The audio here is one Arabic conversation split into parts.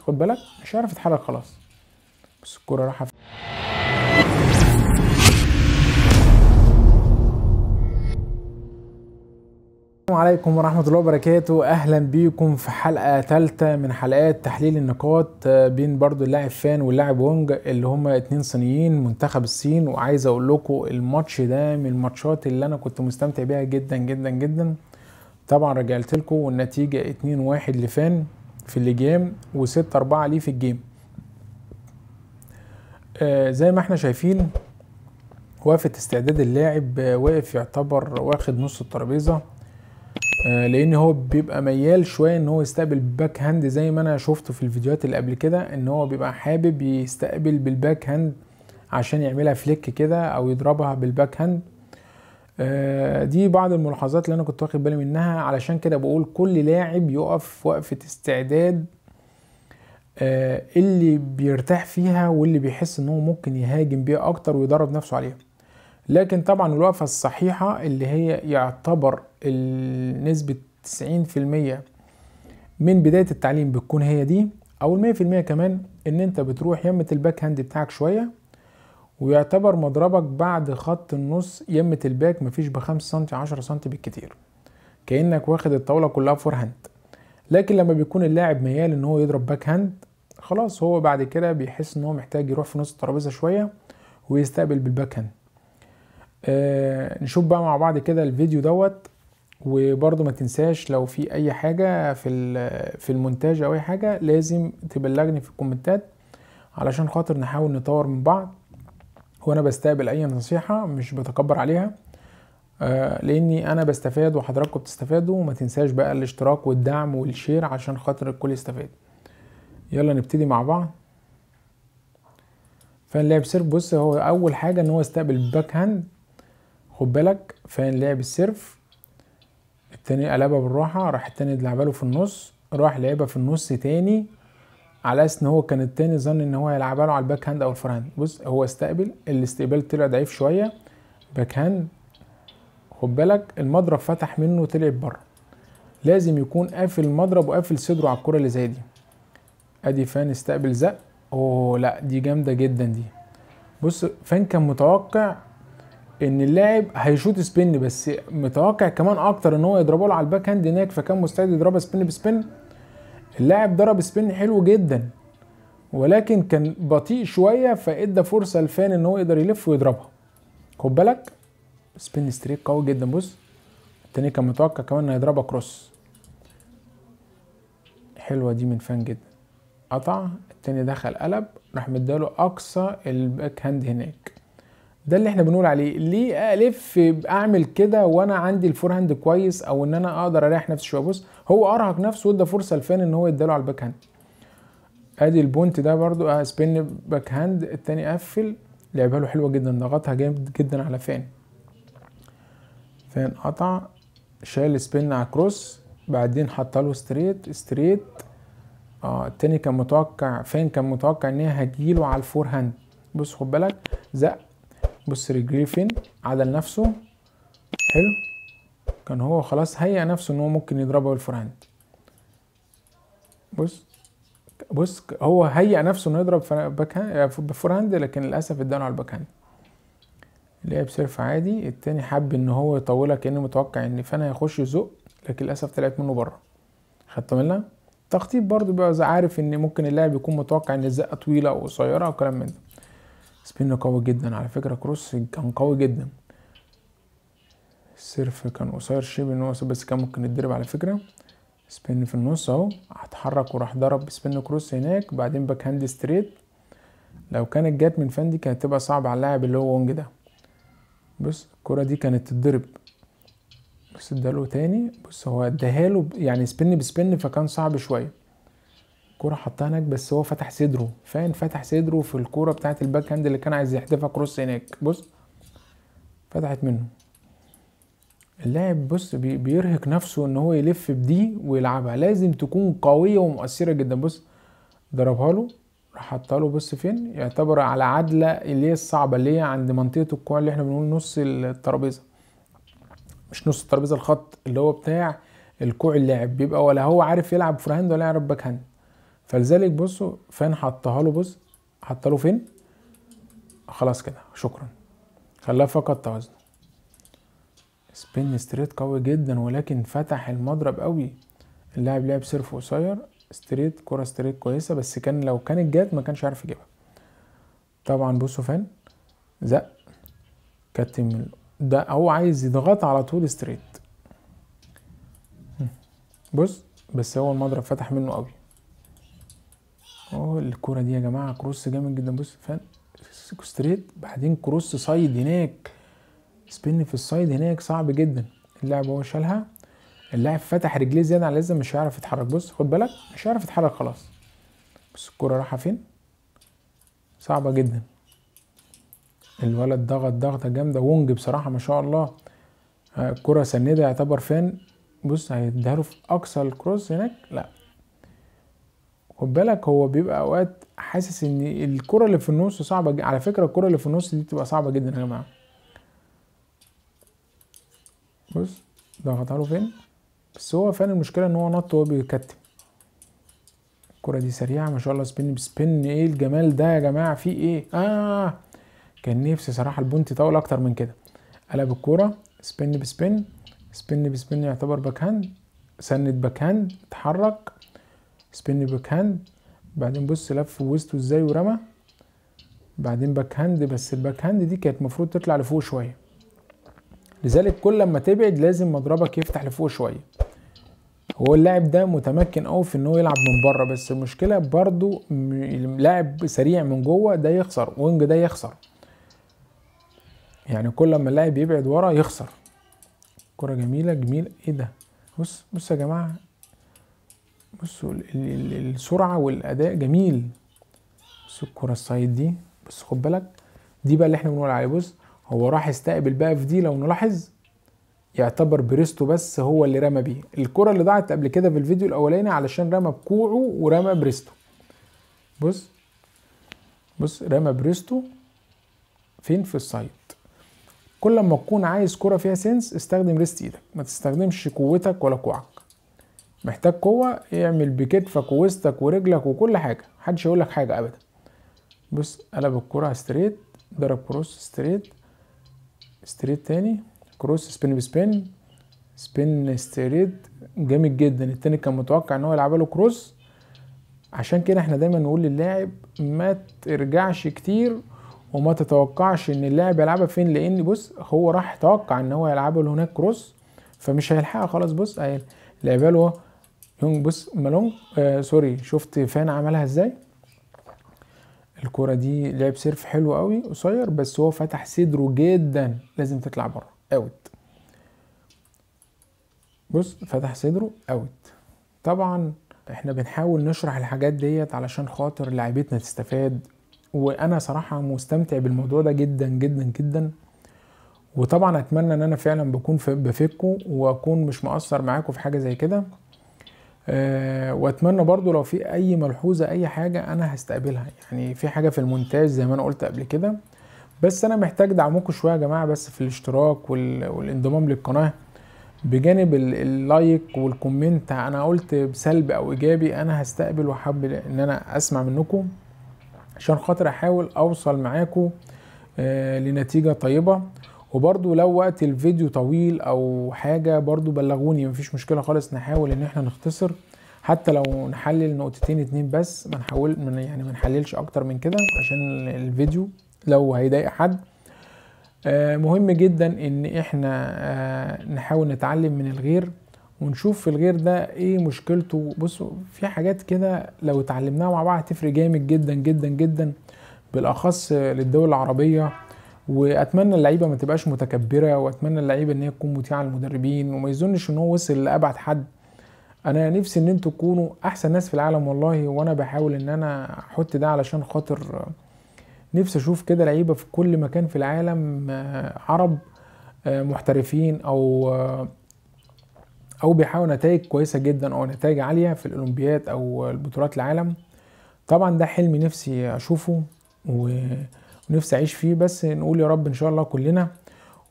خد بالك مش هيعرف يتحرك خلاص بس الكرة راحة في... السلام عليكم ورحمة الله وبركاته أهلا بيكم في حلقة ثالثة من حلقات تحليل النقاط آه، بين برضو اللاعب فان واللاعب وونج اللي هما اتنين صينيين منتخب الصين وعايز أقول لكم الماتش ده من الماتشات اللي أنا كنت مستمتع بيها جدا جدا جدا طبعا رجعت لكم والنتيجة 2-1 لفان في اللجام و6 4 ليه في الجيم آه زي ما احنا شايفين وقفة استعداد اللاعب آه، واقف يعتبر واخد نص الترابيزة آه لان هو بيبقى ميال شوية ان هو يستقبل بالباك هاند زي ما انا شفته في الفيديوهات اللي قبل كده ان هو بيبقى حابب يستقبل بالباك هاند عشان يعملها فليك كده او يضربها بالباك هاند آه، دي بعض الملاحظات اللي انا كنت واخد بالي منها علشان كده بقول كل لاعب يقف وقفه استعداد آه، اللي بيرتاح فيها واللي بيحس ان هو ممكن يهاجم بيها اكتر ويدرب نفسه عليها لكن طبعا الوقفه الصحيحه اللي هي يعتبر نسبه 90% من بدايه التعليم بتكون هي دي او المية في المية كمان ان انت بتروح يمة الباك هاند بتاعك شويه ويعتبر مضربك بعد خط النص يمة الباك مفيش بخمس سنتي عشرة سنتي بالكتير كأنك واخد الطاولة كلها فور هاند لكن لما بيكون اللاعب ميال ان هو يضرب باك هاند خلاص هو بعد كده بيحس ان هو محتاج يروح في نص الترابيزة شوية ويستقبل بالباك هاند آه نشوف بقى مع بعض كده الفيديو دوت وبرضه ما تنساش لو في اي حاجة في, في المونتاج او اي حاجة لازم تبلغني في الكومنتات علشان خاطر نحاول نطور من بعض هو انا بستقبل اي نصيحه مش بتكبر عليها آه، لاني انا بستفاد وحضراتكم بتستفادوا وما تنساش بقى الاشتراك والدعم والشير عشان خاطر الكل يستفاد يلا نبتدي مع بعض فان لعب سيرف بص هو اول حاجه ان هو استقبل باك هاند خد بالك فان لعب السيرف التاني قلبها بالراحه راح التاني لعبها له في النص راح لعبها في النص تاني على اساس ان هو كان التاني ظن ان هو هيلعبها له على الباك هاند او الفور هاند بص هو استقبل الاستقبال طلع ضعيف شويه باك هاند خد بالك المضرب فتح منه طلع بره لازم يكون قافل المضرب وقافل صدره على الكره اللي زي دي ادي فان استقبل زق اوه لا دي جامده جدا دي بص فان كان متوقع ان اللاعب هيشوط سبين بس متوقع كمان اكتر ان هو يضربه له على الباك هاند هناك فكان مستعد يضربها سبين بسبين اللاعب ضرب سبين حلو جدا ولكن كان بطيء شويه فادى فرصه لفان ان هو يقدر يلف ويضربها خد بالك سبين ستريك قوي جدا بص التاني كان متوقع كمان هيضربها كروس حلوه دي من فان جدا قطع التاني دخل قلب راح مداله اقصى الباك هاند هناك ده اللي احنا بنقول عليه ليه الف اعمل كده وانا عندي الفور هاند كويس او ان انا اقدر اريح نفسي شويه بص هو ارهق نفسه وادى فرصه لفان ان هو يداله على الباك هاند ادي البونت ده برضو آه، سبين باك هاند التاني قفل لعبها له حلوه جدا ضغطها جامد جدا على فان فان قطع شال سبين على كروس بعدين حط له ستريت ستريت اه التاني كان متوقع فان كان متوقع ان هي هتجيله على الفور هاند بص خد بالك زق بص رجليه فين عدل نفسه حلو كان هو خلاص هيأ نفسه ان هو ممكن يضربه بالفورهاند بص بص هو هيأ نفسه انه يضرب باك بفورهاند لكن للاسف اداله على الباك هاند لعب سيرف عادي التاني حب ان هو يطولها كانه متوقع ان فانا هيخش يزق لكن للاسف طلعت منه بره خدت منها تخطيط برضو بقى عارف ان ممكن اللاعب يكون متوقع ان الزقه طويله او قصيره او كلام من ده سبين قوي جدا على فكره كروس كان قوي جدا السيرف كان قصير شبه ان هو بس كان ممكن يتضرب على فكره سبين في النص اهو هتحرك وراح ضرب سبين كروس هناك بعدين باك هاند ستريت لو كانت جت من فندي دي كانت تبقى صعبه على اللاعب اللي هو وونج ده بص الكره دي كانت تتضرب بص اداله تاني بص هو اداها له يعني سبين بسبين فكان صعب شويه الكرة حطها هناك بس هو فتح صدره فان فتح صدره في الكرة بتاعت الباك هاند اللي كان عايز يحدفها كروس هناك بص فتحت منه اللاعب بص بيرهق نفسه ان هو يلف بدي ويلعبها لازم تكون قويه ومؤثره جدا بص ضربها له راح حطها له بص فين يعتبر على عدله اللي هي الصعبه اللي هي عند منطقه الكوع اللي احنا بنقول نص الترابيزه مش نص الترابيزه الخط اللي هو بتاع الكوع اللاعب بيبقى ولا هو عارف يلعب فور هاند ولا يعرف باك هاند فلذلك بصوا فين حطها له بص حطها له فين خلاص كده شكرا خلاها فقط توازن سبين ستريت قوي جدا ولكن فتح المضرب قوي اللاعب لعب سيرف قصير ستريت كرة ستريت كويسة بس كان لو كانت جت ما كانش عارف يجيبها طبعا بصوا فين زق كتم ده هو عايز يضغط على طول ستريت بص بس هو المضرب فتح منه قوي اه الكرة دي يا جماعة كروس جامد جدا بص فان ستريت بعدين كروس سايد هناك سبين في السايد هناك صعب جدا اللاعب هو شالها اللاعب فتح رجليه زياده عن اللازم مش هيعرف يتحرك بص خد بالك مش هيعرف يتحرك خلاص بص الكوره رايحه فين صعبه جدا الولد ضغط ضغطه جامده وونج بصراحه ما شاء الله آه، الكره سنده يعتبر فين بص هيديها له في اقصى الكروس هناك لا خد بالك هو بيبقى اوقات حاسس ان الكرة اللي في النص صعبة على فكرة الكرة اللي في النص دي بتبقى صعبة جدا يا جماعة بص ضغط له فين بس هو فعلا المشكله ان هو نط وهو بيكتم الكره دي سريعه ما شاء الله سبين بسبين ايه الجمال ده يا جماعه في ايه اه كان نفسي صراحه البونت يطول اكتر من كده قلب الكوره سبين بسبين سبين بسبين يعتبر باك هاند سند باك هاند اتحرك سبين باك هاند بعدين بص لف وسطه ازاي ورمى بعدين باك هاند بس الباك هاند دي كانت المفروض تطلع لفوق شويه لذلك كل ما تبعد لازم مضربك يفتح لفوق شويه هو اللاعب ده متمكن قوي في ان هو يلعب من بره بس المشكله برضو لاعب سريع من جوه ده يخسر وينج ده يخسر يعني كل ما اللاعب يبعد ورا يخسر كره جميله جميل ايه ده بص بص يا جماعه بصوا السرعه والاداء جميل بص الكره السايد دي بص خد بالك دي بقى اللي احنا بنقول عليه بص هو راح يستقبل بقى في دي لو نلاحظ يعتبر بريستو بس هو اللي رمى بيه الكره اللي ضاعت قبل كده في الفيديو الاولاني علشان رمى بكوعه ورمى بريستو بص بص رمى بريستو فين في السايد كل ما تكون عايز كرة فيها سنس استخدم ريست ايدك ما تستخدمش قوتك ولا كوعك محتاج قوة اعمل بكتفك ووسطك ورجلك وكل حاجة محدش يقولك حاجة ابدا بص قلب الكرة ستريت ضرب كروس ستريت ستريت تاني كروس سبين بسبين سبين ستريت جامد جدا التاني كان متوقع ان هو يلعب له كروس عشان كده احنا دايما نقول للاعب ما ترجعش كتير وما تتوقعش ان اللاعب يلعبها فين لان بص هو راح توقع ان هو يلعبها لهناك كروس فمش هيلحقها خلاص بص لعبها له يونج بص مالونج آه سوري شفت فان عملها ازاي الكرة دي لعب سيرف حلو قوي قصير بس هو فتح صدره جدا لازم تطلع بره اوت بص فتح صدره اوت طبعا احنا بنحاول نشرح الحاجات ديت علشان خاطر لعيبتنا تستفاد وانا صراحه مستمتع بالموضوع ده جدا جدا جدا وطبعا اتمنى ان انا فعلا بكون بفكه واكون مش مقصر معاكم في حاجه زي كده آه، واتمنى برضو لو في اي ملحوظه اي حاجه انا هستقبلها يعني في حاجه في المونتاج زي ما انا قلت قبل كده بس انا محتاج دعمكم شويه يا جماعه بس في الاشتراك والانضمام للقناه بجانب اللايك والكومنت انا قلت بسلب او ايجابي انا هستقبل وحب ان انا اسمع منكم عشان خاطر احاول اوصل معاكم آه، لنتيجه طيبه وبرضو لو وقت الفيديو طويل او حاجه برضو بلغوني مفيش مشكله خالص نحاول ان احنا نختصر حتى لو نحلل نقطتين اتنين بس ما نحاول يعني ما نحللش اكتر من كده عشان الفيديو لو هيضايق حد آه، مهم جدا ان احنا آه، نحاول نتعلم من الغير ونشوف في الغير ده ايه مشكلته بصوا في حاجات كده لو اتعلمناها مع بعض هتفرق جامد جدا جدا جدا بالاخص للدول العربيه واتمنى اللعيبه ما تبقاش متكبره واتمنى اللعيبه ان هي تكون مطيعه للمدربين وما يظنش ان هو وصل لابعد حد انا نفسي ان انتوا تكونوا احسن ناس في العالم والله وانا بحاول ان انا احط ده علشان خاطر نفسي اشوف كده لعيبه في كل مكان في العالم آه، عرب آه، محترفين او آه، او بيحققوا نتائج كويسه جدا او نتائج عاليه في الاولمبياد او البطولات العالم طبعا ده حلم نفسي اشوفه و ونفسي اعيش فيه بس نقول يا رب ان شاء الله كلنا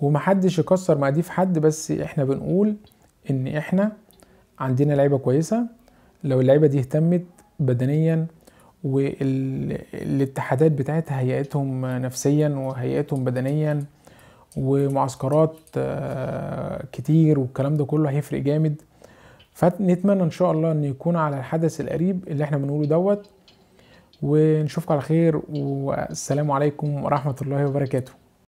ومحدش يكسر مقاديف في حد بس احنا بنقول ان احنا عندنا لعيبه كويسه لو اللعيبه دي اهتمت بدنيا والاتحادات بتاعتها هيئتهم نفسيا وهيئتهم بدنيا ومعسكرات آه، كتير والكلام ده كله هيفرق جامد فنتمنى ان شاء الله ان يكون على الحدث القريب اللي احنا بنقوله دوت ونشوفكم على خير والسلام عليكم ورحمة الله وبركاته